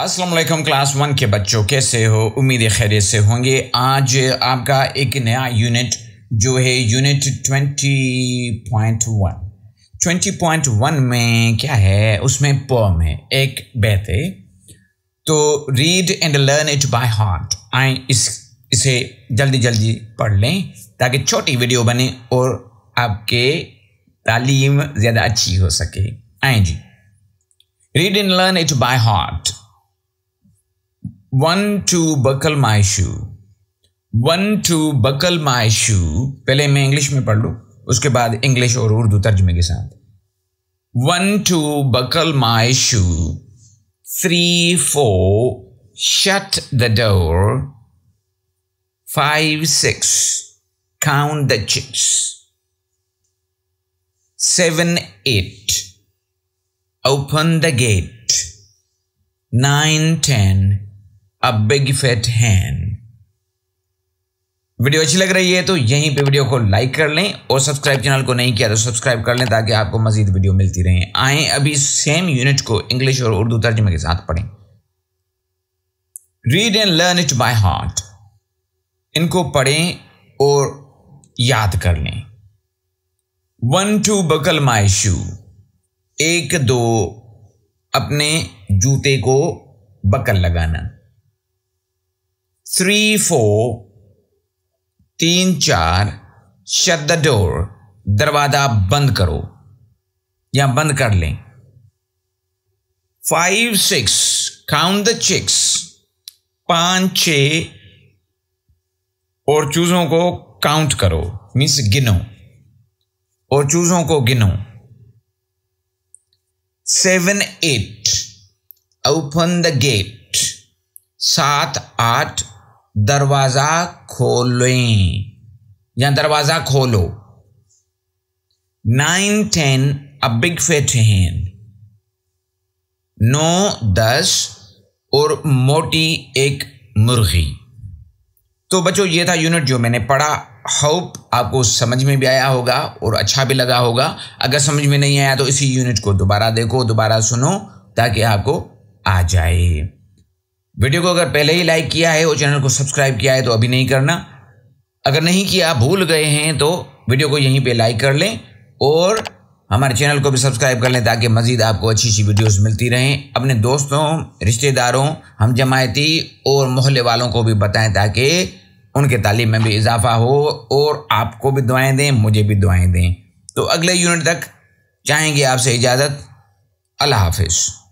Aslam class one के बच्चों कैसे हो उम्मीद खैर से होंगे आज आपका एक नया यूनिट जो है unit twenty point one twenty point one में क्या है उसमें पोम है एक बैत है तो read and learn it by heart आए इस इसे जल्दी जल्दी पढ़ लें ताकि छोटी वीडियो बने और आपके तालीम ज़्यादा अच्छी हो सके आए जी read and learn it by heart one to buckle my shoe one to buckle my shoe पहले मैं इंग्लिश में पढ़ लू उसके बाद इंग्लिश और उर्दू तर्जमे के साथ one to buckle my shoe three four shut the door. Five, six, count the chips Seven, eight, open the gate. Nine, ten, a big fat hen video अच्छी लग रही है तो यहीं पे वीडियो को लाइक कर लें और सब्सक्राइब चैनल को नहीं किया तो सब्सक्राइब कर लें ताकि आपको मजीद वीडियो मिलती रहे आए अभी सेम यूनिट को इंग्लिश और उर्दू तर्जमे के साथ पढ़ें read and learn it by heart इनको पढ़ें और याद कर लें one two buckle my shoe एक दो अपने जूते को बकल लगाना three, four, तीन चार शट द डोर दरवाजा बंद करो या बंद कर लें five six count the chicks पांच छ और चूज़ों को काउंट करो मीन्स गिनो और चूज़ों को गिनो seven eight open the gate सात आठ दरवाज़ा खोलें या दरवाज़ा खोलो nine ten a big fat hand नौ दस और मोटी एक मुर्गी तो बच्चों ये था यूनिट जो मैंने पढ़ा होप आपको समझ में भी आया होगा और अच्छा भी लगा होगा अगर समझ में नहीं आया तो इसी यूनिट को दोबारा देखो दोबारा सुनो ताकि आपको आ जाए वीडियो को अगर पहले ही लाइक किया है और चैनल को सब्सक्राइब किया है तो अभी नहीं करना अगर नहीं किया भूल गए हैं तो वीडियो को यहीं पे लाइक कर लें और हमारे चैनल को भी सब्सक्राइब कर लें ताकि मज़ीद आपको अच्छी अच्छी वीडियोस मिलती रहें अपने दोस्तों रिश्तेदारों हम जमायती और मोहल्ले वालों को भी बताएं ताकि उनके तालीम में भी इजाफा हो और आपको भी दुआएँ दें मुझे भी दुआएँ दें तो अगले यूनिट तक चाहेंगे आपसे इजाज़त अल्लाह हाफिज़